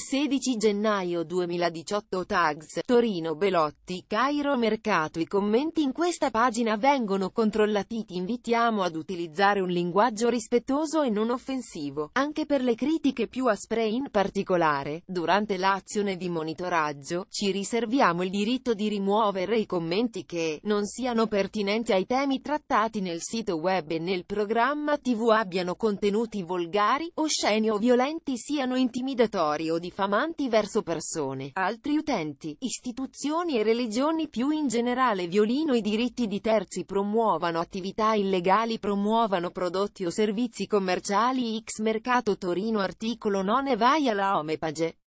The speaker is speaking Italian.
16 gennaio 2018 Tags, Torino Belotti, Cairo Mercato I commenti in questa pagina vengono controllati ti invitiamo ad utilizzare un linguaggio rispettoso e non offensivo, anche per le critiche più aspre in particolare, durante l'azione di monitoraggio, ci riserviamo il diritto di rimuovere i commenti che, non siano pertinenti ai temi trattati nel sito web e nel programma tv abbiano contenuti volgari, osceni o violenti siano intimidatori o di diffamanti verso persone, altri utenti, istituzioni e religioni più in generale violino i diritti di terzi promuovano attività illegali promuovano prodotti o servizi commerciali X Mercato Torino articolo 9 vai alla Omepage.